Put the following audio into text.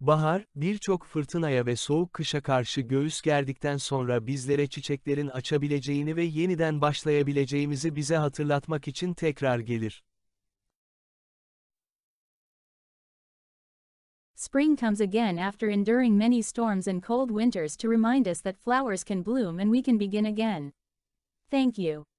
Bahar, birçok fırtınaya ve soğuk kışa karşı göğüs gerdikten sonra bizlere çiçeklerin açabileceğini ve yeniden başlayabileceğimizi bize hatırlatmak için tekrar gelir. Spring comes again after enduring many storms and cold winters to remind us that flowers can bloom and we can begin again. Thank you.